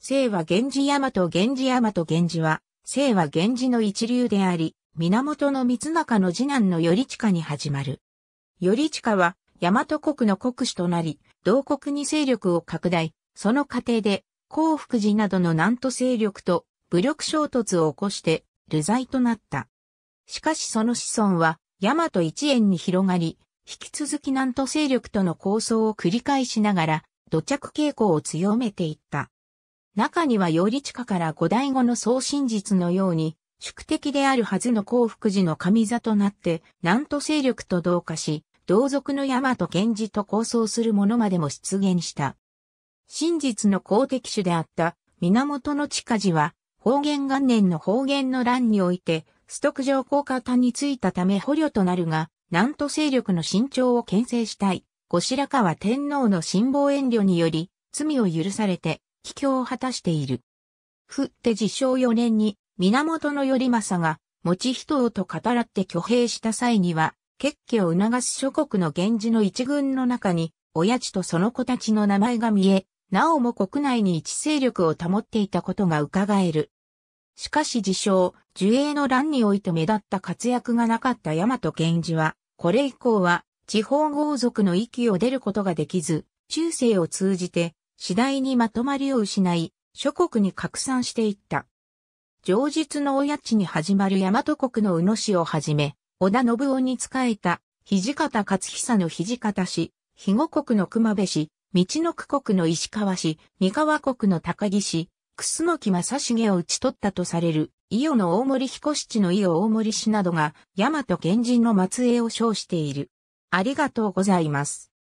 清は源氏大和源氏大和源氏は、清は源氏の一流であり、源の三中の次男の頼親に始まる。頼親は、大和国の国主となり、同国に勢力を拡大、その過程で、幸福寺などの南都勢力と武力衝突を起こして、流罪となった。しかしその子孫は、大和一円に広がり、引き続き南都勢力との抗争を繰り返しながら、土着傾向を強めていった。中にはより地下から五代後の総真実のように、宿敵であるはずの幸福寺の神座となって、南都勢力と同化し、同族の山と源氏と構想する者までも出現した。真実の公敵主であった源の地下寺は、方言元年の方言の乱において、ストク上下端についたため捕虜となるが、南都勢力の伸長を牽制したい、後白河天皇の辛抱遠慮により、罪を許されて、帰郷を果たしている。ふって自称4年に、源頼政が、持人をと語らって挙兵した際には、決起を促す諸国の源氏の一軍の中に、親父とその子たちの名前が見え、なおも国内に一勢力を保っていたことが伺える。しかし自称、樹栄の乱において目立った活躍がなかった大和源氏は、これ以降は、地方豪族の域を出ることができず、中世を通じて、次第にまとまりを失い、諸国に拡散していった。上述の親地に始まる大和国の宇野氏をはじめ、織田信夫に仕えた、土方勝久の土方氏、肥後国の熊部氏、道の区国の石川氏、三河国の高木氏、楠木正成を討ち取ったとされる、伊予の大森彦七の伊予大森氏などが、大和源人の末裔を称している。ありがとうございます。